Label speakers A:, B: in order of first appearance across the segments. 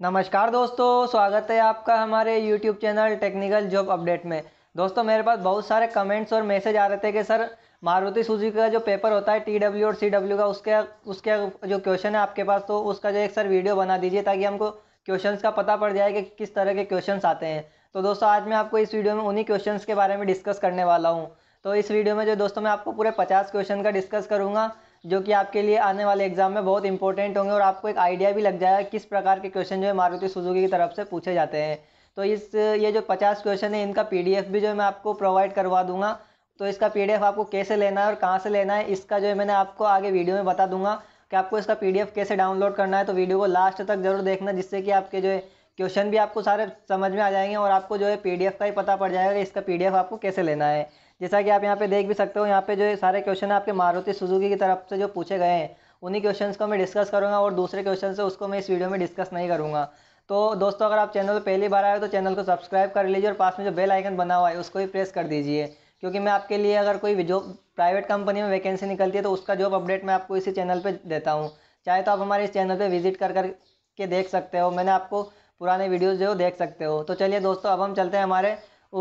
A: नमस्कार दोस्तों स्वागत है आपका हमारे YouTube channel technical job update में दोस्तों मेरे पास बहुत सारे कमेंट्स और मैसेज आ रहे थे कि सर मारुति सूजी का जो पेपर होता है टी डब्ल्यू और सी डब्ल्यू का उसके उसके जो क्वेश्चन है आपके पास तो उसका जो एक सर वीडियो बना दीजिए ताकि हमको क्वेश्चन का पता पड़ जाए कि किस तरह के क्वेश्चन आते हैं तो दोस्तों आज मैं आपको इस वीडियो में उन्हीं क्वेश्चन के बारे में डिस्कस करने वाला हूँ तो इस वीडियो में जो दोस्तों मैं आपको पूरे पचास क्वेश्चन का डिस्कस करूँगा जो कि आपके लिए आने वाले एग्जाम में बहुत इंपॉर्टेंट होंगे और आपको एक आइडिया भी लग जाएगा किस प्रकार के क्वेश्चन जो है मारुति सुजुकी की तरफ से पूछे जाते हैं तो इस ये जो पचास क्वेश्चन है इनका पी भी जो है मैं आपको प्रोवाइड करवा दूँगा तो इसका पी आपको कैसे लेना है और कहाँ से लेना है इसका जो है मैंने आपको आगे वीडियो में बता दूंगा कि आपको इसका पी कैसे डाउनलोड करना है तो वीडियो को लास्ट तक जरूर देखना जिससे कि आपके जो है क्वेश्चन भी आपको सारे समझ में आ जाएंगे और आपको जो है पीडीएफ का ही पता पड़ जाएगा कि इसका पीडीएफ आपको कैसे लेना है जैसा कि आप यहाँ पे देख भी सकते हो यहाँ पे जो है सारे क्वेश्चन आपके मारुति सुजुकी की तरफ से जो पूछे गए हैं उन्हीं क्वेश्चन को मैं डिस्कस करूँगा और दूसरे क्वेश्चन से उसको मैं इस वीडियो में डिस्कस नहीं करूँगा तो दोस्तों अगर आप चैनल पर पहली बार आए हो तो चैनल को सब्सक्राइब कर लीजिए और पास में जो बेल आइकन बना हुआ है उसको भी प्रेस कर दीजिए क्योंकि मैं आपके लिए अगर कोई जॉब प्राइवेट कंपनी में वैकेंसी निकलती है तो उसका जॉब अपडेट मैं आपको इसी चैनल पर देता हूँ चाहे तो आप हमारे इस चैनल पर विजिट कर कर के देख सकते हो मैंने आपको पुराने वीडियोज़ जो देख सकते हो तो चलिए दोस्तों अब हम चलते हैं हमारे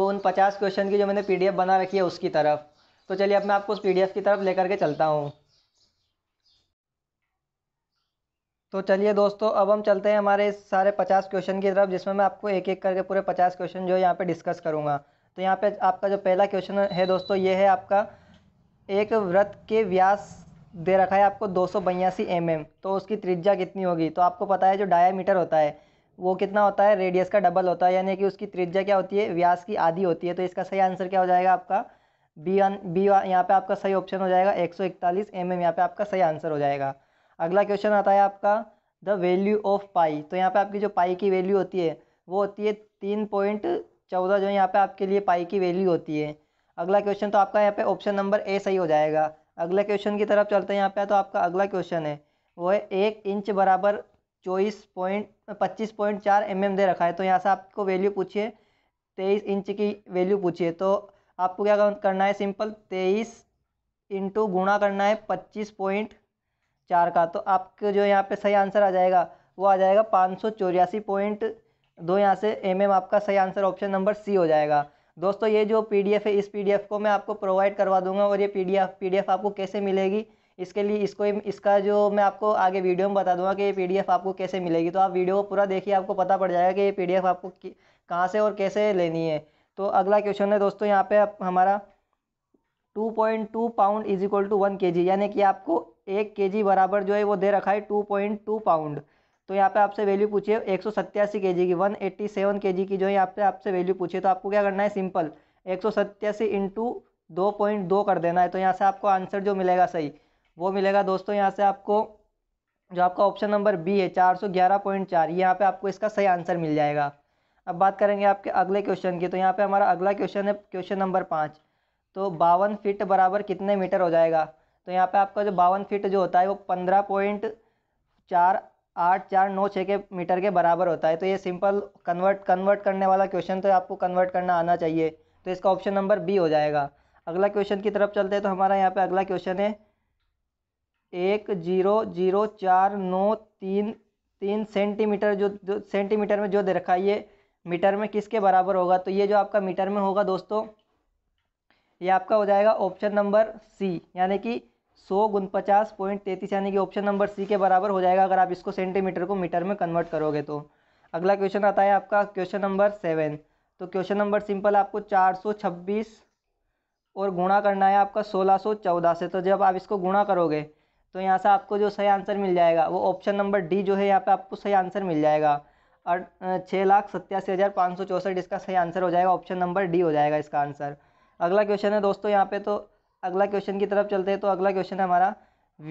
A: उन पचास क्वेश्चन की जो मैंने पी बना रखी है उसकी तरफ तो चलिए अब मैं आपको उस पी की तरफ लेकर के चलता हूँ तो चलिए दोस्तों अब हम चलते हैं हमारे इस सारे पचास क्वेश्चन की तरफ जिसमें मैं आपको एक एक करके पूरे पचास क्वेश्चन जो है यहाँ पर डिस्कस करूँगा तो यहाँ पे आपका जो पहला क्वेश्चन है दोस्तों ये है आपका एक व्रत के व्यास दे रखा है आपको दो सौ mm तो उसकी त्रिज्या कितनी होगी तो आपको पता है जो डाया होता है वो कितना होता है रेडियस का डबल होता है यानी कि उसकी त्रिज्या क्या होती है व्यास की आधी होती है तो इसका सही आंसर क्या हो जाएगा आपका बी वन बी यहाँ पे आपका सही ऑप्शन हो जाएगा एक सौ इकतालीस एम mm, एम यहाँ पे आपका सही आंसर हो जाएगा अगला क्वेश्चन आता है आपका द वैल्यू ऑफ पाई तो यहाँ पे आपकी जो पाई की वैल्यू होती है वो होती है तीन पॉइंट चौदह जो यहाँ पे आपके लिए पाई की वैल्यू होती है अगला क्वेश्चन तो आपका यहाँ पे ऑप्शन नंबर ए सही हो जाएगा अगले क्वेश्चन की तरफ चलते हैं यहाँ पे तो आपका अगला क्वेश्चन है वो है एक इंच बराबर चौबीस पॉइंट पच्चीस पॉइंट चार एम एम दे रखा है तो यहाँ से आपको वैल्यू पूछिए तेईस इंच की वैल्यू पूछिए तो आपको क्या करना है सिंपल तेईस इंटू गुणा करना है पच्चीस पॉइंट चार का तो आपके जो यहाँ पे सही आंसर आ जाएगा वो आ जाएगा पाँच सौ चौरासी पॉइंट दो यहाँ से एम एम आपका सही आंसर ऑप्शन नंबर सी हो जाएगा दोस्तों ये जो एफ है इस एफ को मैं आपको प्रोवाइड करवा दूंगा और ये डी एफ आपको कैसे मिलेगी इसके लिए इसको इसका जो मैं आपको आगे वीडियो में बता दूंगा कि ये पीडीएफ आपको कैसे मिलेगी तो आप वीडियो को पूरा देखिए आपको पता पड़ जाएगा कि ये पीडीएफ आपको कहाँ से और कैसे लेनी है तो अगला क्वेश्चन है दोस्तों यहाँ पे हमारा two point two pound is equal to one K G यानी कि आपको एक के जी बराबर जो है वो दे रखा है टू पॉइंट टू पाउंड तो यहाँ पे आपसे वैल्यू पूछिए एक सौ सत्तासी के जी की वन एट्टी सेवन के जी की जो है यहाँ पे आपसे वैल्यू पूछिए तो आपको क्या करना है सिंपल एक सौ सत्तासी इंटू दो पॉइंट दो कर देना है तो यहाँ से आपको आंसर जो मिलेगा सही वो मिलेगा दोस्तों यहाँ से आपको जो आपका ऑप्शन नंबर बी है चार सौ ग्यारह पॉइंट चार यहाँ पर आपको इसका सही आंसर मिल जाएगा अब बात करेंगे आपके अगले क्वेश्चन की तो यहाँ पे हमारा अगला क्वेश्चन है क्वेश्चन नंबर पाँच तो बावन फीट बराबर कितने मीटर हो जाएगा तो यहाँ पे आपका जो बावन फीट जो होता है वो पंद्रह पॉइंट चार आठ चार नौ छः के मीटर के बराबर होता है तो ये सिंपल कन्वर्ट कन्वर्ट करने वाला क्वेश्चन तो आपको कन्वर्ट करना आना चाहिए तो इसका ऑप्शन नंबर बी हो जाएगा अगला क्वेश्चन की तरफ चलते हैं तो हमारा यहाँ पर अगला क्वेश्चन है एक जीरो जीरो चार नौ तीन तीन सेंटीमीटर जो, जो सेंटीमीटर में जो दे रखा है ये मीटर में किसके बराबर होगा तो ये जो आपका मीटर में होगा दोस्तों ये आपका हो जाएगा ऑप्शन नंबर सी यानी कि सौ गुन पचास पॉइंट तैंतीस यानी कि ऑप्शन नंबर सी के बराबर हो जाएगा अगर आप इसको सेंटीमीटर को मीटर में कन्वर्ट करोगे तो अगला क्वेश्चन आता है आपका क्वेश्चन नंबर सेवन तो क्वेश्चन नंबर सिंपल आपको चार सौ छब्बीस और गुणा करना है आपका सोलह सौ चौदह से तो जब आप इसको गुणा करोगे तो यहाँ से आपको जो सही आंसर मिल जाएगा वो ऑप्शन नंबर डी जो है यहाँ पे आपको सही आंसर मिल जाएगा और छः लाख सत्तासी हज़ार पाँच सौ चौंसठ इसका सही आंसर हो जाएगा ऑप्शन नंबर डी हो जाएगा इसका आंसर अगला क्वेश्चन है दोस्तों यहाँ पे तो अगला क्वेश्चन की तरफ चलते हैं तो अगला क्वेश्चन है हमारा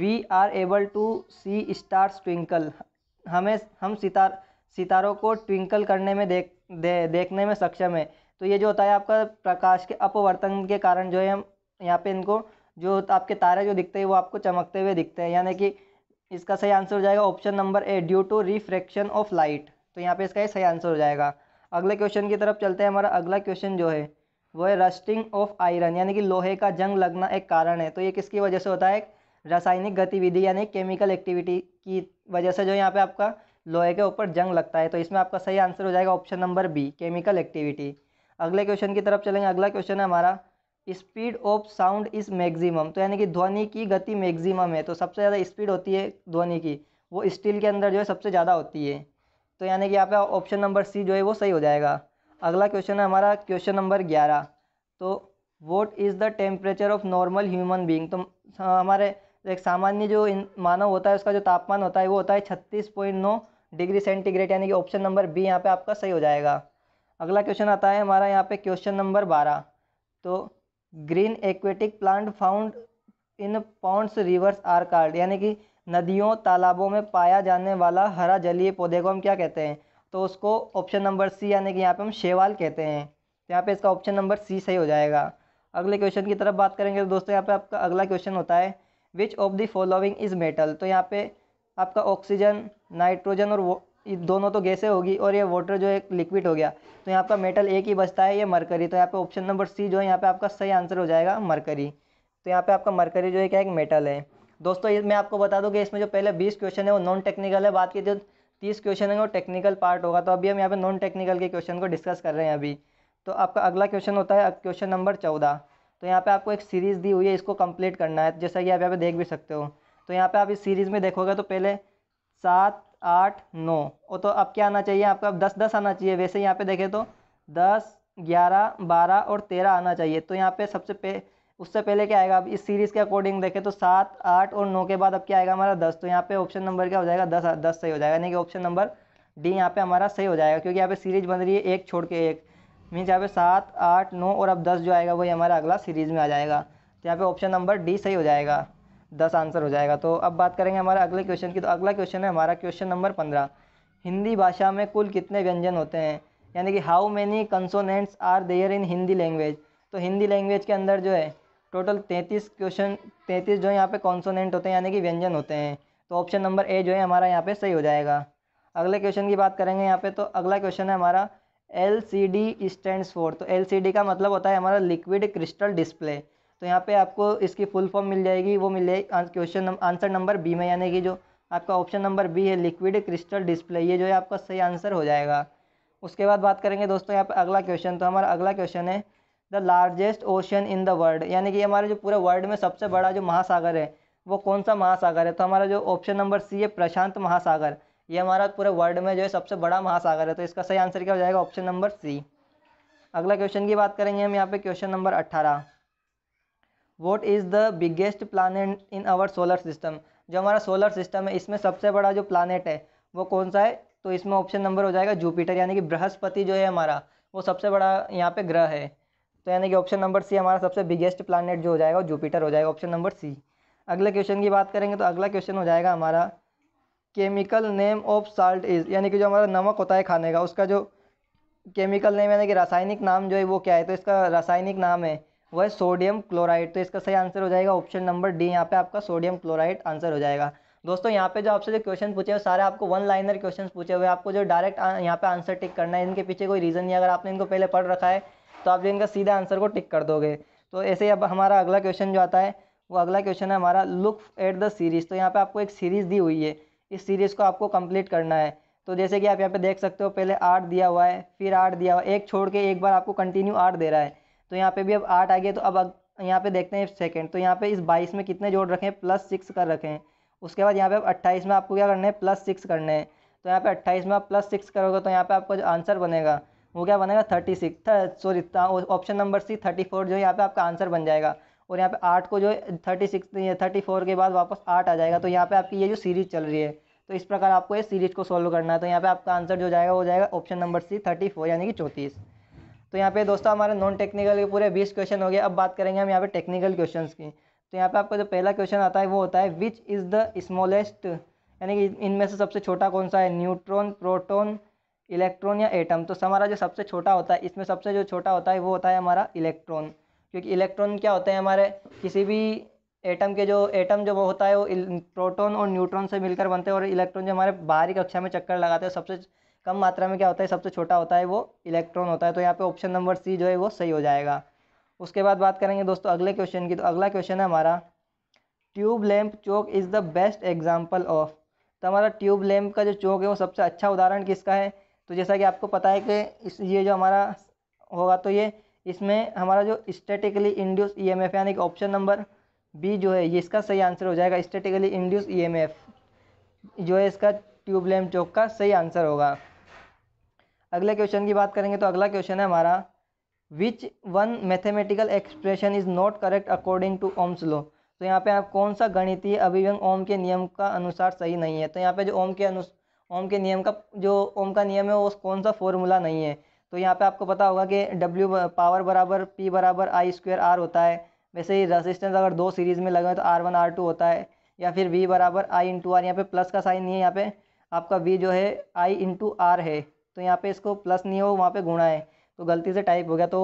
A: we are able to see stars twinkle हमें हम सितार सितारों को ट्विंकल करने में देख दे, देखने में सक्षम है तो ये जो होता है आपका प्रकाश के अपवर्तन के कारण जो है हम यहाँ पे इनको जो आपके तारे जो दिखते हैं वो आपको चमकते हुए दिखते हैं यानी कि इसका सही आंसर हो जाएगा option number A due to refraction of light तो यहाँ पे इसका ही सही आंसर हो जाएगा अगले क्वेश्चन की तरफ चलते हैं हमारा अगला क्वेश्चन जो है वो है रस्टिंग ऑफ आयरन यानी कि लोहे का जंग लगना एक कारण है तो ये किसकी वजह से होता है रासायनिक गतिविधि यानी केमिकल एक्टिविटी की वजह से जो यहाँ पे आपका लोहे के ऊपर जंग लगता है तो इसमें आपका सही आंसर हो जाएगा option number B chemical activity अगले क्वेश्चन की तरफ चलेंगे अगला क्वेश्चन है हमारा speed of sound is maximum तो यानी कि ध्वनि की गति मैक्सिमम है तो सबसे ज़्यादा स्पीड होती है ध्वनि की वो स्टील के अंदर जो है सबसे ज़्यादा होती है तो यानी कि यहाँ पे ऑप्शन नंबर सी जो है वो सही हो जाएगा अगला क्वेश्चन है हमारा क्वेश्चन नंबर ग्यारह तो what is the temperature of normal human being तो हमारे एक सामान्य जो मानव होता है उसका जो तापमान होता है वो होता है छत्तीस पॉइंट नौ डिग्री सेंटीग्रेड यानी कि ऑप्शन नंबर बी यहाँ पे आपका सही हो जाएगा अगला क्वेश्चन आता है हमारा यहाँ पे क्वेश्चन नंबर बारह तो green aquatic plant found in ponds rivers are called यानी कि नदियों तालाबों में पाया जाने वाला हरा जलीय पौधे को हम क्या कहते हैं तो उसको ऑप्शन नंबर सी यानी कि यहाँ पे हम शेवाल कहते हैं तो यहाँ पे इसका ऑप्शन नंबर सी सही हो जाएगा अगले क्वेश्चन की तरफ बात करेंगे तो दोस्तों यहाँ पे आपका अगला क्वेश्चन होता है which of the following is metal तो यहाँ पे आपका ऑक्सीजन नाइट्रोजन और दोनों तो गैसें होगी और ये वाटर जो है लिक्विड हो गया तो यहाँ का मेटल एक ही बचता है ये मरकरी तो यहाँ पे ऑप्शन नंबर सी जो है यहाँ पे आपका सही आंसर हो जाएगा मरकरी तो यहाँ पे आपका मरकरी जो है क्या एक मेटल है दोस्तों ये मैं आपको बता दूँ कि इसमें जो पहले बीस क्वेश्चन है वो नॉन टेक्निकल है बात की जो तीस क्वेश्चन है वो टेक्निकल पार्ट होगा तो अभी हम यहाँ पर नॉन टेक्निकल के क्वेश्चन को डिस्कस कर रहे हैं अभी तो आपका अगला क्वेश्चन होता है क्वेश्चन नंबर चौदह तो यहाँ पर आपको एक सीरीज़ दी हुई है इसको कम्प्लीट करना है जैसा कि आप यहाँ पर देख भी सकते हो तो यहाँ पर आप इस सीरीज़ में देखोगे तो पहले सात आठ नौ और तो अब क्या आना चाहिए आपका अब दस दस आना चाहिए वैसे यहाँ पे देखें तो दस ग्यारह बारह और तेरह आना चाहिए तो यहाँ पे सबसे पे उससे पहले क्या आएगा अब इस सीरीज़ के अकॉर्डिंग देखें तो सात आठ और नौ के बाद अब क्या आएगा हमारा दस तो यहाँ पे ऑप्शन नंबर क्या हो जाएगा दस दस सही हो जाएगा यानी कि ऑप्शन नंबर डी यहाँ पे हमारा सही हो जाएगा क्योंकि यहाँ पे सीरीज बन रही है एक छोड़ के एक मीन्स यहाँ पे सात आठ नौ और अब दस जो आएगा वही हमारा अगला सीरीज़ में आ जाएगा तो यहाँ पर ऑप्शन नंबर डी सही हो जाएगा दस आंसर हो जाएगा तो अब बात करेंगे हमारा अगले क्वेश्चन की तो अगला क्वेश्चन है हमारा क्वेश्चन नंबर पंद्रह हिंदी भाषा में कुल कितने व्यंजन होते हैं यानी कि how many consonants are there in Hindi language तो हिंदी लैंग्वेज के अंदर जो है टोटल तैंतीस क्वेश्चन तैंतीस जो है यहाँ पे कॉन्सोनेंट होते हैं यानी कि व्यंजन होते हैं तो ऑप्शन नंबर ए जो है हमारा यहाँ पे सही हो जाएगा अगले क्वेश्चन की बात करेंगे यहाँ पे तो अगला क्वेश्चन है हमारा L C D stand for तो एल सी डी का मतलब होता है हमारा लिक्विड क्रिस्टल डिस्प्ले तो यहाँ पे आपको इसकी फुल फॉर्म मिल जाएगी वो मिल जाएगी क्वेश्चन आंसर नंबर बी में यानी कि जो आपका ऑप्शन नंबर बी है लिक्विड क्रिस्टल डिस्प्ले ये जो है आपका सही आंसर हो जाएगा उसके बाद बात करेंगे दोस्तों यहाँ पर अगला क्वेश्चन तो हमारा अगला क्वेश्चन है the largest ocean in the world यानी कि हमारे जो पूरे वर्ल्ड में सबसे बड़ा जो महासागर है वो कौन सा महासागर है तो हमारा जो ऑप्शन नंबर सी है प्रशांत महासागर ये हमारा पूरे वर्ल्ड में जो है सबसे बड़ा महासागर है तो इसका सही आंसर क्या हो जाएगा ऑप्शन नंबर सी अगला क्वेश्चन की बात करेंगे हम यहाँ पे क्वेश्चन नंबर अट्ठारह what is the biggest planet in our solar system जो हमारा सोलर सिस्टम है इसमें सबसे बड़ा जो प्लानट है वो कौन सा है तो इसमें ऑप्शन नंबर हो जाएगा जुपिटर यानी कि बृहस्पति जो है हमारा वो सबसे बड़ा यहाँ पे ग्रह है तो यानी कि ऑप्शन नंबर सी हमारा सबसे बिगेस्ट प्लानट जो हो जाएगा जुपिटर हो जाएगा ऑप्शन नंबर सी अगले क्वेश्चन की बात करेंगे तो अगला क्वेश्चन हो जाएगा हमारा chemical name of salt is यानी कि जो हमारा नमक होता है खाने का उसका जो केमिकल नेम यानी कि रासायनिक नाम जो है वो क्या है तो इसका रासायनिक नाम है वह सोडियम क्लोराइड तो इसका सही आंसर हो जाएगा ऑप्शन नंबर डी यहाँ पे आपका सोडियम क्लोराइड आंसर हो जाएगा दोस्तों यहाँ पे जो आपसे जो क्वेश्चन पूछे हुए सारे आपको वन लाइनर क्वेश्चन पूछे हुए आपको जो डायरेक्ट यहाँ पे आंसर टिक करना है इनके पीछे कोई रीज़न नहीं अगर आपने इनको पहले पढ़ रखा है तो आप जो इनका सीधा आंसर को टिक कर दोगे तो ऐसे ही अब हमारा अगला क्वेश्चन जो आता है वो अगला क्वेश्चन है हमारा लुक एट द सीरीज़ तो यहाँ पर आपको एक सीरीज़ दी हुई है इस सीरीज़ को आपको कंप्लीट करना है तो जैसे कि आप यहाँ पे देख सकते हो पहले आठ दिया हुआ है फिर आठ दिया हुआ है एक छोड़ के एक बार आपको कंटिन्यू आठ दे रहा है तो यहाँ पे भी अब आठ आ गया तो अब यहाँ पे देखते हैं सेकंड तो यहाँ पे इस बाईस में कितने जोड़ रखें प्लस सिक्स कर रखें उसके बाद यहाँ पे अब अट्ठाईस में आपको क्या करना है प्लस सिक्स करने हैं तो यहाँ पे अट्ठाईस में आप प्लस सिक्स करोगे तो यहाँ पे आपका जो आंसर बनेगा वो क्या बनेगा thirty six sorry option number C thirty four जो यहाँ पे आपका आंसर बन जाएगा और यहाँ पे आठ को जो है थर्टी सिक्स थर्टी फोर के बाद वापस आठ आ जाएगा तो यहाँ पे आपकी ये जो सीरीज चल रही है तो इस प्रकार आपको ये सीरीज को सॉल्व करना है तो यहाँ पे आपका आंसर जो जाएगा वो जाएगा option number C thirty four यानी कि चौंतीस तो यहाँ पे दोस्तों हमारे नॉन टेक्निकल के पूरे बीस क्वेश्चन हो गए अब बात करेंगे हम यहाँ पे टेक्निकल क्वेश्चन की तो यहाँ पे आपका जो पहला क्वेश्चन आता है वो होता है विच इज़ द स्मॉलेस्ट यानी कि इनमें से सबसे छोटा कौन सा है न्यूट्रॉन प्रोटोन इलेक्ट्रॉन या एटम तो हमारा जो सबसे छोटा होता है इसमें सबसे जो छोटा होता है वो होता है हमारा इलेक्ट्रॉन क्योंकि इलेक्ट्रॉन क्या होते हैं हमारे किसी भी एटम के जो एटम जो वो होता है वो प्रोटॉन और न्यूट्रॉन से मिलकर बनते हैं और इलेक्ट्रॉन जो हमारे बाहरी कक्षा में चक्कर लगाते हैं सबसे कम मात्रा में क्या होता है सबसे छोटा होता है वो इलेक्ट्रॉन होता है तो यहाँ पे ऑप्शन नंबर सी जो है वो सही हो जाएगा उसके बाद बात करेंगे दोस्तों अगले क्वेश्चन की तो अगला क्वेश्चन है हमारा tube lamp choke is the best example of तो हमारा ट्यूब लैम्प का जो चौक है वो सबसे अच्छा उदाहरण किसका है तो जैसा कि आपको पता है कि इस ये जो हमारा होगा तो ये इसमें हमारा जो statically induced E M F यानी कि ऑप्शन नंबर बी जो है ये इसका सही आंसर हो जाएगा statically induced E M F जो है इसका ट्यूब लैम्प चौक का सही आंसर होगा अगले क्वेश्चन की बात करेंगे तो अगला क्वेश्चन है हमारा which one mathematical expression is not correct according to Ohm's law तो यहाँ पे आप कौन सा गणितीय अभिव्यंग ओम के नियम का अनुसार सही नहीं है तो यहाँ पे जो ओम के अनु ओम के नियम का जो ओम का नियम है वो कौन सा फॉर्मूला नहीं है तो यहाँ पे आपको पता होगा कि डब्ल्यू पावर बराबर पी बराबर आई स्क्वेयर आर होता है वैसे ही रेसिस्टेंस अगर दो सीरीज़ में लगे तो आर वन आर टू होता है या फिर वी बराबर आई इंटू आर यहाँ पे प्लस का साइन नहीं है यहाँ पे आपका वी जो है आई इंटू आर है तो यहाँ पे इसको प्लस नहीं हो वहाँ पे गुणा है तो गलती से टाइप हो गया तो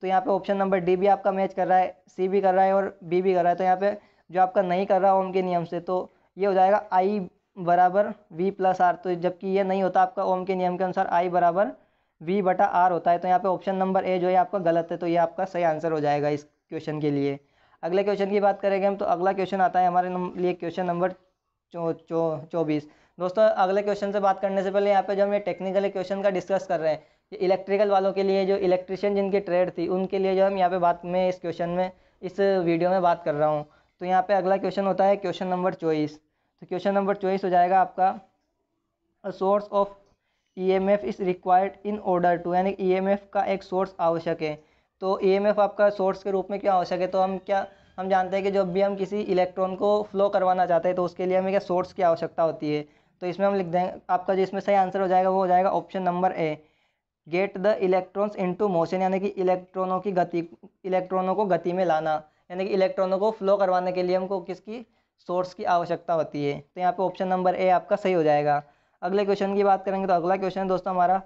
A: तो यहाँ पे ऑप्शन नंबर डी भी आपका मैच कर रहा है सी भी कर रहा है और बी भी कर रहा है तो यहाँ पे जो आपका नहीं कर रहा ओम के नियम से तो ये हो जाएगा आई बराबर वी प्लस आर तो जबकि ये नहीं होता आपका ओम के नियम के अनुसार आई बराबर वी बटा आर होता है तो यहाँ पे ऑप्शन नंबर ए जो है आपका गलत है तो ये आपका सही आंसर हो जाएगा इस क्वेश्चन के लिए अगले क्वेश्चन की बात करेंगे हम तो अगला क्वेश्चन आता है हमारे लिए क्वेश्चन नंबर चौबीस चो, चो, दोस्तों अगले क्वेश्चन से बात करने से पहले यहाँ पे जो हम ये टेक्निकल क्वेश्चन का डिस्कस कर रहे हैं इलेक्ट्रिकल वालों के लिए जो इलेक्ट्रिशियन जिनकी ट्रेड थी उनके लिए जो हम यहाँ पे बात में इस क्वेश्चन में इस वीडियो में बात कर रहा हूँ तो यहाँ पे अगला क्वेश्चन होता है क्वेश्चन नंबर चौबीस तो क्वेश्चन नंबर चौबीस हो जाएगा आपका source of E M F is required in order to यानी ई एम एफ का एक सोर्स आवश्यक है तो ई एम एफ आपका सोर्स के रूप में क्यों आवश्यक है तो हम क्या हम जानते हैं कि जब भी हम किसी इलेक्ट्रॉन को फ्लो करवाना चाहते हैं तो उसके लिए हमें क्या सोर्स की आवश्यकता होती है तो इसमें हम लिख देंगे आपका जो इसमें सही आंसर हो जाएगा वो हो जाएगा option number A get the electrons into motion यानी कि इलेक्ट्रॉनों की गति इलेक्ट्रॉनों को गति में लाना यानी कि इलेक्ट्रॉनों को फ्लो करवाने के लिए हमको किसकी सोर्स की आवश्यकता होती है तो यहाँ पे ऑप्शन नंबर ए आपका सही हो जाएगा अगले क्वेश्चन की बात करेंगे तो अगला क्वेश्चन दोस्तों हमारा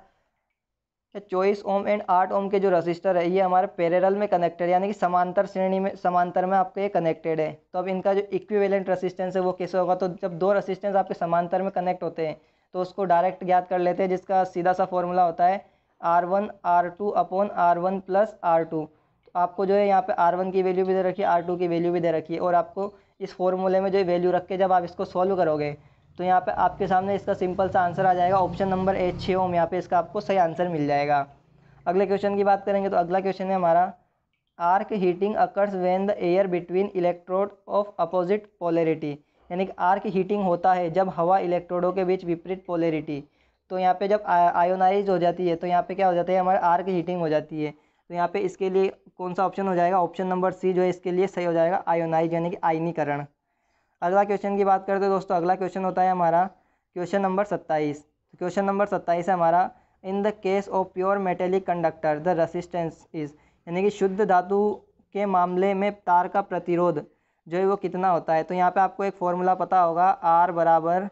A: चौबीस ओम एंड आठ ओम के जो रजिस्टर है ये हमारे पैरेलल में कनेक्टेड यानी कि समांतर श्रेणी में समांतर में आपके ये कनेक्टेड है तो अब इनका जो इक्विवेलेंट रेसिस्टेंस है वो कैसे होगा तो जब दो रेसिस्टेंस आपके समांतर में कनेक्ट होते हैं तो उसको डायरेक्ट ज्ञात कर लेते हैं जिसका सीधा सा फॉर्मूला होता है R one R two upon R one plus R two तो आपको जो है यहाँ पर आर वन की वैल्यू भी दे रखी है आर टू की वैल्यू भी दे रखी है और आपको इस फॉर्मूले में जो वैल्यू रख के जब आप इसको सॉल्व करोगे तो यहाँ पे आपके सामने इसका सिंपल सा आंसर आ जाएगा ऑप्शन नंबर ए छः ओम यहाँ पे इसका आपको सही आंसर मिल जाएगा अगले क्वेश्चन की बात करेंगे तो अगला क्वेश्चन है हमारा arc heating occurs when the air between electrode of opposite polarity यानी कि आर्क हीटिंग होता है जब हवा इलेक्ट्रोडों के बीच विपरीत पोलेरिटी तो यहाँ पे जब आयोनाइज हो जाती है तो यहाँ पे क्या हो जाता है हमारा आर्क हीटिंग हो जाती है तो यहाँ पे इसके लिए कौन सा ऑप्शन हो जाएगा ऑप्शन नंबर सी जो है इसके लिए सही हो जाएगा आयोनाइज यानी कि आयनीकरण अगला क्वेश्चन की बात करते हैं दोस्तों अगला क्वेश्चन होता है हमारा क्वेश्चन नंबर सत्ताईस क्वेश्चन तो नंबर सत्ताईस है हमारा in the case of pure metallic conductor the resistance is यानी कि शुद्ध धातु के मामले में तार का प्रतिरोध जो है वो कितना होता है तो यहाँ पे आपको एक फॉर्मूला पता होगा आर बराबर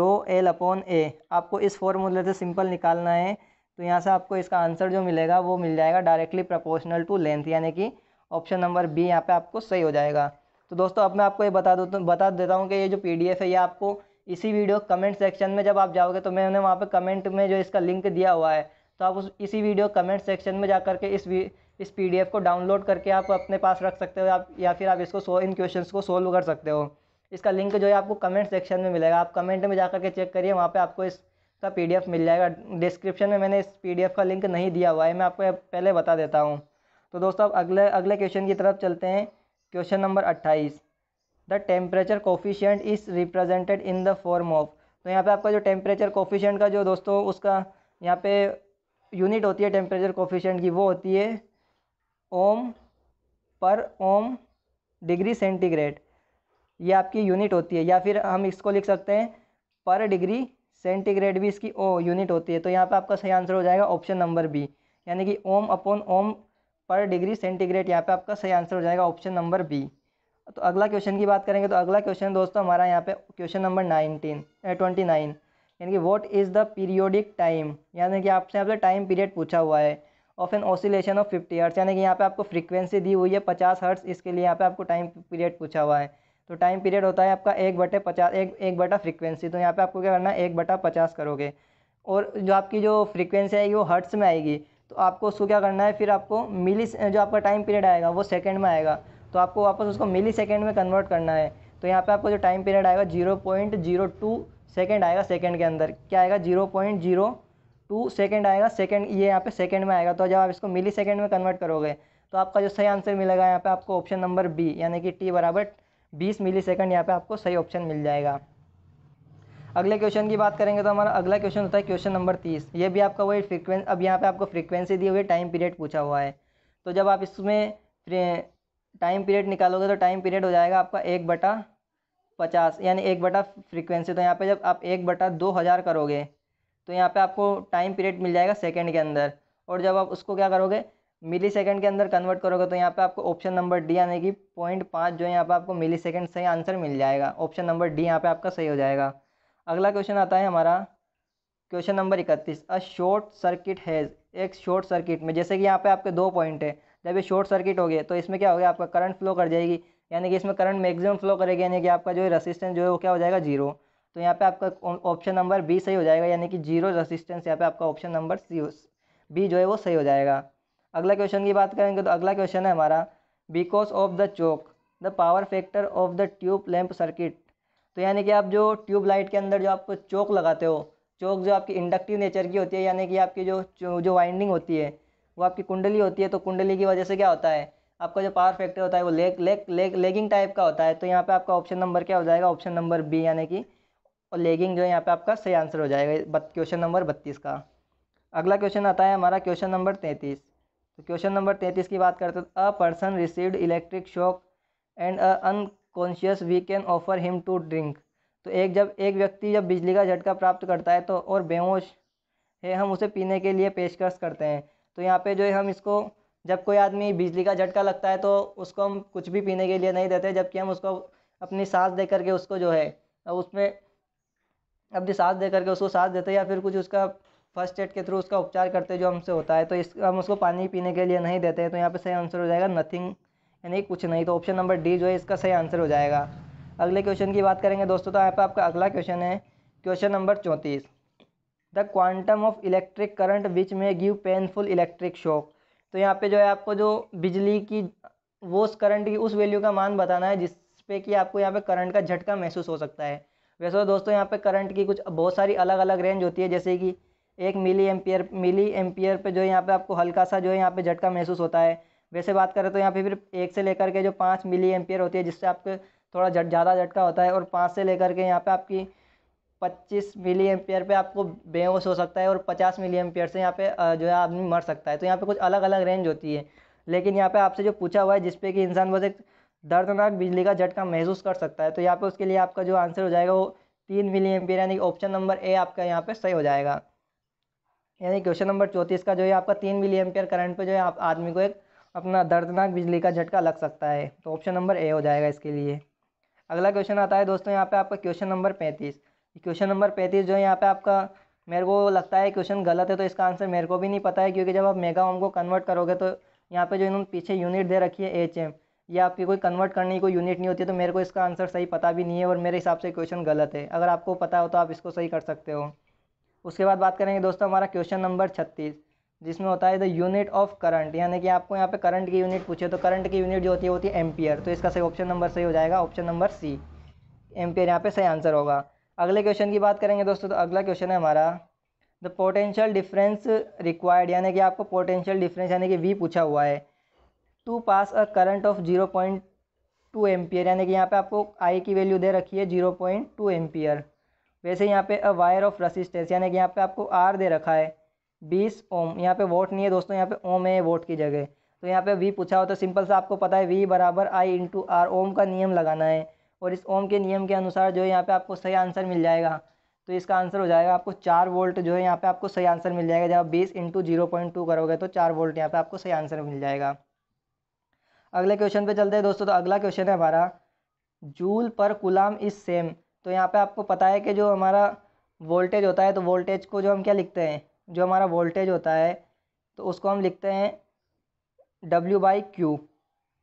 A: रो एल अपॉन ए आपको इस फॉर्मूले से सिंपल निकालना है तो यहाँ से आपको इसका आंसर जो मिलेगा वो मिल जाएगा डायरेक्टली प्रपोर्शनल टू लेंथ यानी कि ऑप्शन नंबर बी यहाँ पे आपको सही हो जाएगा तो दोस्तों अब मैं आपको ये बता दूँ बता देता हूँ कि ये जो पी है ये आपको इसी वीडियो कमेंट सेक्शन में जब आप जाओगे तो मैंने वहाँ पर कमेंट में जो इसका लिंक दिया हुआ है तो आप उस इसी वीडियो कमेंट सेक्शन में जा करके इस इस पी को डाउनलोड करके आप अपने पास रख सकते हो आप या फिर आप इसको सो इन क्वेश्चन को सोल्व कर सकते हो इसका लिंक जो है आपको कमेंट सेक्शन में मिलेगा आप कमेंट में जा करके चेक करिए वहाँ पर आपको इसका पी मिल जाएगा डिस्क्रिप्शन में मैंने इस पी का लिंक नहीं दिया हुआ है मैं आपको पहले बता देता हूँ तो दोस्तों अब अगले अगले क्वेश्चन की तरफ चलते हैं क्वेश्चन नंबर अट्ठाईस the temperature coefficient is represented in the form of तो यहाँ पे आपका जो टेम्परेचर कोफिशियंट का जो दोस्तों उसका यहाँ पे यूनिट होती है टेम्परेचर कोफिशियंट की वो होती है ओम पर ओम डिग्री सेंटीग्रेड ये आपकी यूनिट होती है या फिर हम इसको लिख सकते हैं पर डिग्री सेंटीग्रेड भी इसकी ओ यूनिट होती है तो यहाँ पे आपका सही आंसर हो जाएगा ऑप्शन नंबर बी यानी कि ओम अपॉन ओम पर डिग्री सेंटीग्रेड यहाँ पे आपका सही आंसर हो जाएगा ऑप्शन नंबर बी तो अगला क्वेश्चन की बात करेंगे तो अगला क्वेश्चन दोस्तों हमारा यहाँ पे question number nineteen twenty nine यानी कि what is the periodic time यानी कि आपसे यहाँ पे टाइम पीरियड पूछा हुआ है of an oscillation of fifty hertz यानी कि यहाँ पे आपको फ्रीक्वेंसी दी हुई है पचास हर्ट्स इसके लिए यहाँ पे आपको टाइम पीरियड पूछा हुआ है तो टाइम पीरियड होता है आपका एक बटे पचास एक एक बटा फ्रीक्वेंसी तो यहाँ पे आपको क्या करना है एक बटा पचास करोगे और जो आपकी जो फ्रीक्वेंसी आएगी वो हर्ट्स में आएगी तो आपको उसको क्या करना है फिर आपको मिली जो आपका टाइम पीरियड आएगा वो सेकेंड में आएगा तो आपको वापस उसको मिली सेकेंड में कन्वर्ट करना है तो यहाँ पे आपको जो टाइम पीरियड आएगा zero point zero two second आएगा सेकेंड के अंदर क्या आएगा zero point zero two second आएगा सेकेंड ये यहाँ पे सेकेंड में आएगा तो जब आप इसको मिली सेकेंड में कन्वर्ट करोगे तो आपका जो सही आंसर मिलेगा यहाँ पे आपको ऑप्शन नंबर बी यानी कि टी बराबर बीस मिली सेकेंड यहाँ पे आपको सही ऑप्शन मिल जाएगा अगले क्वेश्चन की बात करेंगे तो हमारा अगला क्वेश्चन होता है क्वेश्चन नंबर तीस ये भी आपका वही फ्रिक्वेंस अब यहाँ पे आपको फ्रिक्वेंसी दी हुई टाइम पीरियड पूछा हुआ है तो जब आप इसमें टाइम पीरियड निकालोगे तो टाइम पीरियड हो जाएगा आपका एक बटा पचास यानी एक बटा फ्रिक्वेंसी तो यहाँ पर जब आप एक बटा दो हज़ार करोगे तो यहाँ पर आपको टाइम पीरियड मिल जाएगा सेकेंड के अंदर और जब आप उसको क्या करोगे मिली सेकेंड के अंदर कन्वर्ट करोगे तो यहाँ पे आपको ऑप्शन नंबर डी यानी कि पॉइंट पाँच जो यहाँ पे आपको मिली सेकेंड सही आंसर मिल जाएगा ऑप्शन नंबर डी यहाँ पे आपका सही हो जाएगा अगला क्वेश्चन आता है हमारा क्वेश्चन नंबर इकतीस अ शॉर्ट सर्किट हैज़ एक शॉर्ट सर्किट में जैसे कि यहाँ पे आपके दो पॉइंट है जब ये शॉर्ट सर्किट हो गया तो इसमें क्या हो गया आपका करंट फ्लो कर जाएगी यानी कि इसमें करंट मैक्सिमम फ्लो करेगी यानी कि आपका जो है रसिस्टेंस जो है वो क्या हो जाएगा जीरो तो यहाँ पे आपका ऑप्शन नंबर बी सही हो जाएगा यानी कि जीरो रसिस्टेंस यहाँ पे आपका ऑप्शन नंबर सी बी जो है वो सही हो जाएगा अगला क्वेश्चन की बात करेंगे तो अगला क्वेश्चन है हमारा because of the choke the power factor of the tube lamp circuit तो यानी कि आप जो ट्यूब लाइट के अंदर जो आपको चौक लगाते हो चौक जो आपकी इंडक्टिव नेचर की होती है यानी कि आपकी जो जो वाइंडिंग होती है वो आपकी कुंडली होती है तो कुंडली की वजह से क्या होता है आपका जो पावर फैक्टर होता है वो lag lag lag lagging type का होता है तो यहाँ पे आपका ऑप्शन नंबर क्या हो जाएगा ऑप्शन नंबर बी यानी कि और लेगिंग जो है यहाँ पे आपका सही आंसर हो जाएगा क्वेश्चन नंबर बत्तीस का अगला क्वेश्चन आता है हमारा क्वेश्चन नंबर तैंतीस तो क्वेश्चन नंबर तैंतीस की बात करते हैं a person received electric shock and a unconscious we can offer him to drink तो एक जब एक व्यक्ति जब बिजली का झटका प्राप्त करता है तो और बेहोश है हम उसे पीने के लिए पेशकश करते हैं तो यहाँ पे जो है हम इसको जब कोई आदमी बिजली का झटका लगता है तो उसको हम कुछ भी पीने के लिए नहीं देते जबकि हम उसको अपनी सांस दे करके उसको जो है उसमें अपनी सांस दे करके उसको सांस देते या फिर कुछ उसका फर्स्ट एड के थ्रू उसका उपचार करते जो हमसे होता है तो इस हम उसको पानी पीने के लिए नहीं देते हैं तो यहाँ पे सही आंसर हो जाएगा नथिंग यानी कुछ नहीं तो ऑप्शन नंबर डी जो है इसका सही आंसर हो जाएगा अगले क्वेश्चन की बात करेंगे दोस्तों तो यहाँ पर आपका अगला क्वेश्चन है क्वेश्चन नंबर चौंतीस the quantum of electric current which may give painful electric shock तो यहाँ पे जो है आपको जो बिजली की वो उस करंट की उस वैल्यू का मान बताना है जिस पे कि आपको यहाँ पे करंट का झटका महसूस हो सकता है वैसे तो दोस्तों यहाँ पे करंट की कुछ बहुत सारी अलग अलग रेंज होती है जैसे कि एक milli ampere milli ampere per जो है यहाँ पर आपको हल्का सा जो है यहाँ पर झटका महसूस होता है वैसे बात करें तो यहाँ पे फिर एक से लेकर के जो पाँच मिली एम्पियर होती है जिससे आपके थोड़ा झट ज़्यादा झटका होता है और पाँच से लेकर के यहाँ पे आपकी पच्चीस मिली एम्पियर पे आपको बेहोश हो सकता है और पचास मिली एम्पियर से यहाँ पे जो है आदमी मर सकता है तो यहाँ पे कुछ अलग अलग रेंज होती है लेकिन यहाँ पे आपसे जो पूछा हुआ है जिसपे कि इंसान बस एक दर्दनाक बिजली का झटका महसूस कर सकता है तो यहाँ पर उसके लिए आपका जो आंसर हो जाएगा वो तीन मिली एम्पियर यानी ऑप्शन नंबर ए आपका यहाँ पर सही हो जाएगा यानी क्वेश्चन नंबर चौंतीस का जो है आपका तीन मिली एम्पियर करंट पर जो है आप आदमी को एक अपना दर्दनाक बिजली का झटका लग सकता है तो ऑप्शन नंबर ए हो जाएगा इसके लिए अगला क्वेश्चन आता है दोस्तों यहाँ पे आपका क्वेश्चन नंबर पैंतीस क्वेश्चन नंबर पैंतीस जो है यहाँ पे आपका मेरे को लगता है क्वेश्चन गलत है तो इसका आंसर मेरे को भी नहीं पता है क्योंकि जब आप मेगा ओम को कन्वर्ट करोगे तो यहाँ पे जो इन्होंने पीछे यूनिट दे रखी है एच एम या आपकी कोई कन्वर्ट करने की कोई यूनिट नहीं होती तो मेरे को इसका आंसर सही पता भी नहीं है और मेरे हिसाब से क्वेश्चन गलत है अगर आपको पता हो तो आप इसको सही कर सकते हो उसके बाद बात करेंगे दोस्तों हमारा क्वेश्चन नंबर छत्तीस जिसमें होता है द यूनिट ऑफ करंट यानी कि आपको यहाँ पे करंट की यूनिट पूछे तो करंट की यूनिट जो होती है होती है एम्पियर तो इसका सही ऑप्शन नंबर सही हो जाएगा ऑप्शन नंबर सी एम्पियर यहाँ पे सही आंसर होगा अगले क्वेश्चन की बात करेंगे दोस्तों तो अगला क्वेश्चन है हमारा द पोटेंशियल डिफरेंस रिक्वायर्ड यानी कि आपको पोटेंशियल डिफरेंस यानी कि वी पूछा हुआ है to pass a current of zero point two ampere यानी कि यहाँ पे आपको आई की वैल्यू दे रखी है जीरो पॉइंट टू एम्पियर वैसे यहाँ पे अ वायर ऑफ रसिस्टेंस यानी कि यहाँ पे आपको आर दे रखा है बीस ओम यहाँ पे वोट नहीं है दोस्तों यहाँ पे ओम है वोट की जगह तो यहाँ पे वी पूछा हो तो सिंपल सा आपको पता है वी बराबर आई इंटू आर ओम का नियम लगाना है और इस ओम के नियम के अनुसार जो है यहाँ पे आपको सही आंसर मिल जाएगा तो इसका आंसर हो जाएगा आपको चार वोल्ट जो है यहाँ पे आपको सही आंसर मिल जाएगा जब आप बीस इंटू जीरो पॉइंट टू करोगे तो चार वोल्ट यहाँ पे आपको सही आंसर मिल जाएगा अगले क्वेश्चन पे चलते हैं दोस्तों तो अगला क्वेश्चन है हमारा जूल पर गुलाम इज सेम तो यहाँ पे आपको पता है कि जो हमारा वोल्टेज होता है तो वोल्टेज को जो हम क्या लिखते हैं जो हमारा वोल्टेज होता है तो उसको हम लिखते हैं डब्ल्यू बाई क्यू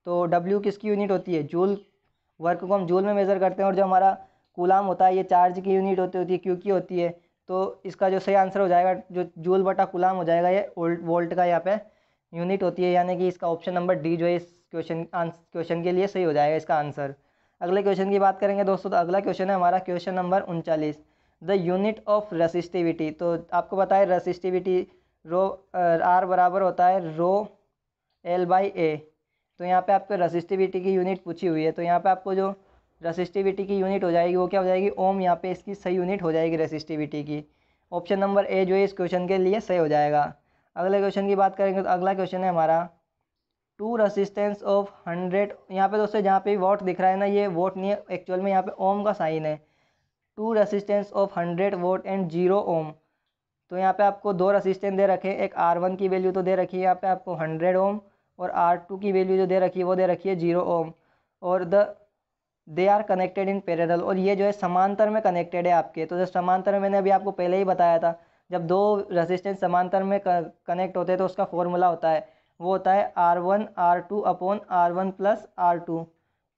A: तो डब्ल्यू किसकी यूनिट होती है जूल वर्क को हम जूल में मेज़र करते हैं और जो हमारा कूलाम होता है ये चार्ज की यूनिट होती होती है क्यू की होती है तो इसका जो सही आंसर हो जाएगा जो जूल बटा कूलाम हो जाएगा ये वोल्ट का यहाँ पे यूनिट होती है यानी कि इसका ऑप्शन नंबर डी जो है इस क्वेश्चन क्वेश्चन के लिए सही हो जाएगा इसका आंसर अगले क्वेश्चन की बात करेंगे दोस्तों तो अगला क्वेश्चन है हमारा क्वेश्चन नंबर उनचालीस द यूनिट ऑफ रसिस्टिविटी तो आपको पता है रसिस्टिविटी रो आर बराबर होता है रो एल बाई ए तो यहाँ पे आपको रेसिस्टिविटी की यूनिट पूछी हुई है तो यहाँ पे आपको जो रसिस्टिविटी की यूनिट हो जाएगी वो क्या हो जाएगी ओम यहाँ पे इसकी सही यूनिट हो जाएगी रसिस्टिविटी की ऑप्शन नंबर ए जो है इस क्वेश्चन के लिए सही हो जाएगा अगले क्वेश्चन की बात करेंगे तो अगला क्वेश्चन है हमारा टू रसिस्टेंस ऑफ हंड्रेड यहाँ पे दोस्तों जहाँ पे वोट दिख रहा है ना ये वोट नहीं है एक्चुअल में यहाँ पे ओम का साइन है two resistance of hundred volt and zero ohm तो यहाँ पे आपको दो रेसिस्टेंस दे रखे एक आर वन की वैल्यू तो दे रखी है यहाँ पे आपको हंड्रेड ओम और आर टू की वैल्यू जो दे रखी है वो दे रखी है जीरो ओम और the they are connected in parallel और ये जो है समांतर में कनेक्टेड है आपके तो जब समांतर में मैंने अभी आपको पहले ही बताया था जब दो रेसिस्टेंस समांतर में कनेक्ट होते हैं तो उसका फॉर्मूला होता है वो होता है R one R two upon R one plus R two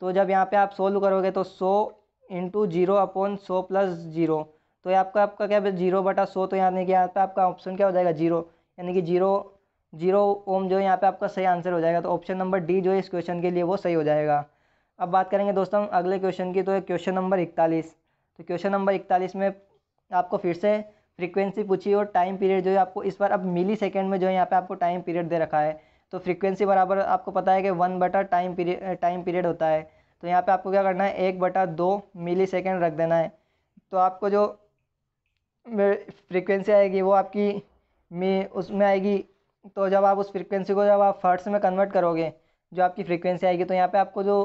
A: तो जब यहाँ पे आप सोल्व करोगे तो सौ इंटू जीरो अपॉन सौ प्लस जीरो तो ये आपका आपका क्या जीरो बटा सौ तो यानी कि यहाँ पे आपका ऑप्शन क्या हो जाएगा जीरो यानी कि जीरो जीरो ओम जो यहाँ पे आपका सही आंसर हो जाएगा तो ऑप्शन नंबर डी जो है इस क्वेश्चन के लिए वो सही हो जाएगा अब बात करेंगे दोस्तों अगले क्वेश्चन की तो क्वेश्चन नंबर इकतालीस तो क्वेश्चन नंबर इकतालीस में आपको फिर से फ्रीक्वेंसी पूछी और टाइम पीरियड जो है आपको इस बार अब मिली सेकेंड में जो है यहाँ पे आपको टाइम पीरियड दे रखा है तो फ्रीक्वेंसी बराबर आपको पता है कि वन बटा टाइम पीरियड टाइम पीरियड होता है तो यहाँ पे आपको क्या करना है एक बटा दो मिली सेकेंड रख देना है तो आपको जो फ्रिक्वेंसी आएगी वो आपकी मी उसमें आएगी तो जब आप उस फ्रिक्वेंसी को जब आप हर्ट्स में कन्वर्ट करोगे जो आपकी फ्रिक्वेंसी आएगी तो यहाँ पे आपको जो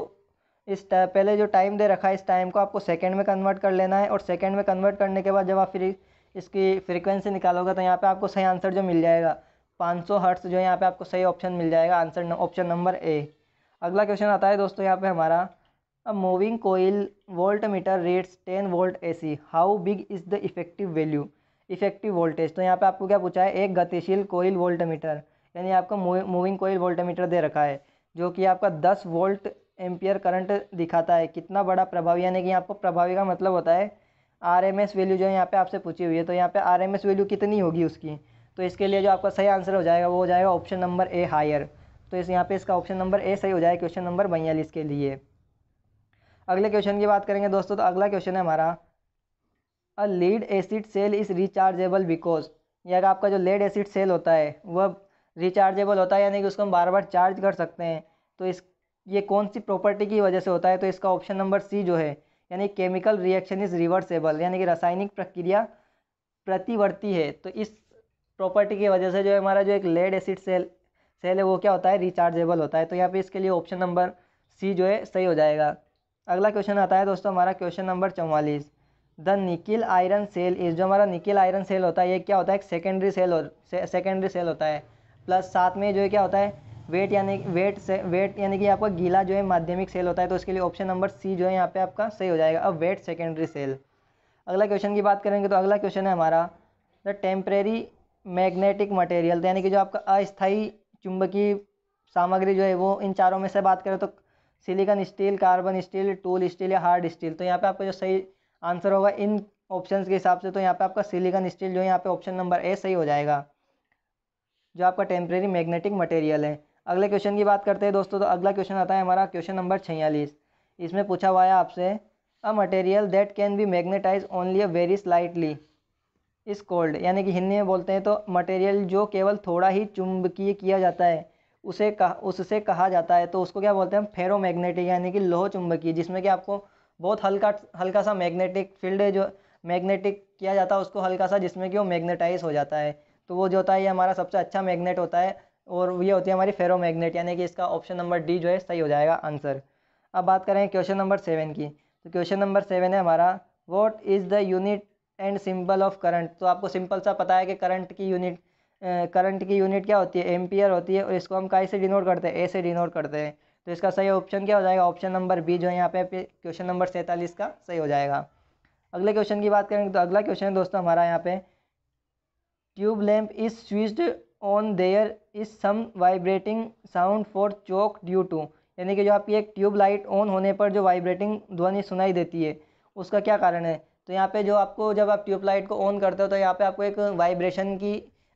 A: इस पहले जो टाइम दे रखा है इस टाइम को आपको सेकेंड में कन्वर्ट कर लेना है और सेकेंड में कन्वर्ट करने के बाद जब आप फिर इसकी फ्रीक्वेंसी निकालोगे तो यहाँ पर आपको सही आंसर जो मिल जाएगा पाँच हर्ट्स जो यहाँ पर आपको सही ऑप्शन मिल जाएगा आंसर ऑप्शन नंबर ए अगला क्वेश्चन आता है दोस्तों यहाँ पे हमारा moving coil voltmeter reads ten volt see how big is the effective value effective voltage तो यहाँ पे आपको क्या पूछा है एक गतिशील कोयल वोल्ट मीटर यानी आपको मूविंग कोयल मीटर दे रखा है जो कि आपका दस वोल्ट एम्पियर करंट दिखाता है कितना बड़ा प्रभावी यानी कि आपको प्रभावी का मतलब होता है आर एम एस वैल्यू जो है यहाँ पर आपसे पूछी हुई है तो यहाँ पर आर एम एस वैल्यू कितनी होगी उसकी तो इसके लिए जो आपका सही आंसर हो जाएगा वो हो जाएगा ऑप्शन नंबर ए हायर तो इस यहाँ पे इसका ऑप्शन नंबर ए सही हो जाएगा क्वेश्चन नंबर बयालीस के लिए अगले क्वेश्चन की बात करेंगे दोस्तों तो अगला क्वेश्चन है हमारा a lead acid cell is rechargeable because यार आपका जो लेड एसिड सेल होता है वह रिचार्जेबल होता है यानी कि उसको हम बार बार चार्ज कर सकते हैं तो इस ये कौन सी प्रॉपर्टी की वजह से होता है तो इसका ऑप्शन नंबर सी जो है यानी केमिकल रिएक्शन इज़ रिवर्सेबल यानी कि रासायनिक प्रक्रिया प्रतिवर्ती है तो इस प्रॉपर्टी की वजह से जो है हमारा जो एक लेड एसिड सेल सेल है वो क्या होता है रिचार्जेबल होता है तो यहाँ पे इसके लिए ऑप्शन नंबर सी जो है सही हो जाएगा अगला क्वेश्चन आता है दोस्तों हमारा क्वेश्चन नंबर चौवालीस the nickel iron cell is जो हमारा निकिल आयरन सेल होता है ये क्या होता है एक सेकेंडरी सेल से, सेकेंडरी सेल होता है प्लस साथ में जो है क्या होता है वेट यानी वेट से वेट यानी कि आपका गीला जो है माध्यमिक सेल होता है तो इसके लिए ऑप्शन नंबर सी जो है यहाँ पे आपका सही हो जाएगा अब वेट सेकेंडरी सेल अगला क्वेश्चन की बात करेंगे तो अगला क्वेश्चन है हमारा द टेम्परेरी मैग्नेटिक मटेरियल यानी कि जो आपका अस्थाई चुंबकीय सामग्री जो है वो इन चारों में से बात करें तो silicon steel carbon steel tool steel या हार्ड स्टील तो यहाँ पे आपका जो सही आंसर होगा इन ऑप्शंस के हिसाब से तो यहाँ पे आपका सिलिकन स्टील जो है यहाँ पे ऑप्शन नंबर ए सही हो जाएगा जो आपका टेम्प्रेरी मैग्नेटिक मटेरियल है अगले क्वेश्चन की बात करते हैं दोस्तों तो अगला क्वेश्चन आता है हमारा क्वेश्चन नंबर छियालीस इसमें पूछा हुआ है आपसे a material that can be magnetize only a very slightly is cold यानी कि हिंदी में बोलते हैं तो मटेरियल जो केवल थोड़ा ही चुंबकीय किया जाता है उसे कहा उससे कहा जाता है तो उसको क्या बोलते हैं फेरो फेरोमैग्नेटिक यानी कि लोह चुंबकीय जिसमें कि आपको बहुत हल्का हल्का सा मैग्नेटिक फील्ड जो मैग्नेटिक किया जाता है उसको हल्का सा जिसमें कि वो मैग्नेटाइज हो जाता है तो वो जो होता है ये हमारा सबसे अच्छा मैग्नेट होता है और ये होती है हमारी फेरोमैग्नेट यानी कि इसका ऑप्शन नंबर डी जो है सही हो जाएगा आंसर अब बात करें क्वेश्चन नंबर सेवन की तो क्वेश्चन नंबर सेवन है हमारा what is the unit and symbol of current तो आपको सिंपल सा पता है कि करंट की यूनिट करंट की यूनिट क्या होती है एम्पियर होती है और इसको हम काई से डिनोट करते हैं ए से डिनोट करते हैं तो इसका सही ऑप्शन क्या हो जाएगा ऑप्शन नंबर बी जो है यहाँ पे क्वेश्चन नंबर सैंतालीस का सही हो जाएगा अगले क्वेश्चन की बात करेंगे तो अगला क्वेश्चन है दोस्तों हमारा यहाँ पे tube lamp is switched on there is some vibrating sound for choke due to यानी कि जो आपकी एक ट्यूब लाइट ऑन होने पर जो वाइब्रेटिंग ध्वनि सुनाई देती है उसका क्या कारण है तो यहाँ पे जो आपको जब आप ट्यूब लाइट को ऑन करते हो तो यहाँ पे आपको एक वाइब्रेशन की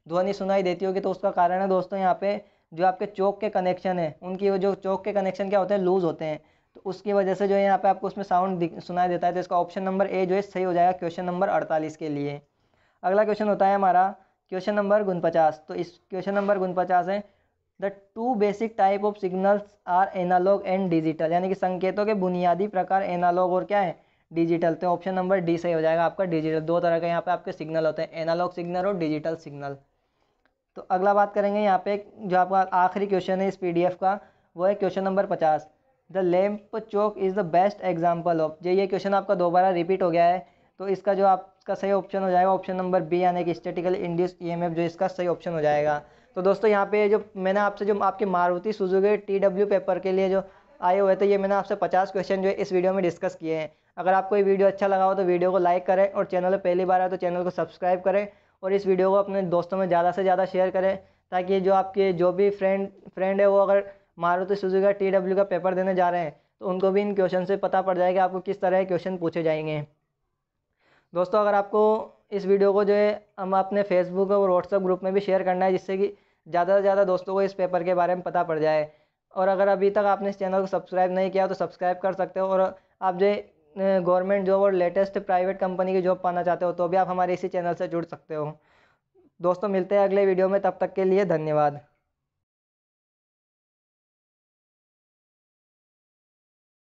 A: ध्वनि सुनाई देती होगी तो उसका कारण है दोस्तों यहाँ पे जो आपके चौक के कनेक्शन है उनकी वो जो चौक के कनेक्शन क्या होते हैं लूज़ होते हैं तो उसकी वजह से जो है यहाँ पे आपको उसमें साउंड सुनाई देता है तो इसका ऑप्शन नंबर ए जो है सही हो जाएगा क्वेश्चन नंबर अड़तालीस के लिए अगला क्वेश्चन होता है हमारा क्वेश्चन नंबर गुनपचास तो इस क्वेश्चन नंबर गुनपचास है the two basic type of signals are analog and digital यानी कि संकेतों के बुनियादी प्रकार एनालॉग और क्या है डिजिटल तो ऑप्शन नंबर डी सही हो जाएगा आपका डिजिटल दो तरह के यहाँ पे आपके सिग्नल होते हैं एनालॉग सिग्नल और डिजिटल सिग्नल तो अगला बात करेंगे यहाँ पे जो आपका आखिरी क्वेश्चन है इस पीडीएफ का वो है क्वेश्चन नंबर पचास the lamp choke is the best example of जो ये क्वेश्चन आपका दोबारा रिपीट हो गया है तो इसका जो आपका सही ऑप्शन हो जाएगा ऑप्शन नंबर बी यानी कि स्टेटिकल एम एफ जो इसका सही ऑप्शन हो जाएगा तो दोस्तों यहाँ पे जो मैंने आपसे जो आपके Maruti Suzuki T W paper के लिए जो आए हुए थे ये मैंने आपसे पचास क्वेश्चन जो है इस वीडियो में डिस्कस किए हैं अगर आपको ये वीडियो अच्छा लगा हो तो वीडियो को लाइक करें और चैनल पर पहली बार आए तो चैनल को सब्सक्राइब करें और इस वीडियो को अपने दोस्तों में ज़्यादा से ज़्यादा शेयर करें ताकि जो आपके जो भी फ्रेंड फ्रेंड है वो अगर मारुति सुजुकी का टी डब्ल्यू का पेपर देने जा रहे हैं तो उनको भी इन क्वेश्चन से पता पड़ जाएगा आपको किस तरह के क्वेश्चन पूछे जाएंगे दोस्तों अगर आपको इस वीडियो को जो है हम अपने फेसबुक और व्हाट्सअप ग्रुप में भी शेयर करना है जिससे कि ज़्यादा से ज़्यादा दोस्तों को इस पेपर के बारे में पता पड़ जाए और अगर अभी तक आपने इस चैनल को सब्सक्राइब नहीं किया तो सब्सक्राइब कर सकते हो और आप जो गवर्नमेंट जॉब और लेटेस्ट प्राइवेट कंपनी की जॉब पाना चाहते हो तो भी आप हमारे इसी चैनल से जुड़ सकते हो दोस्तों मिलते हैं अगले वीडियो में तब तक के लिए धन्यवाद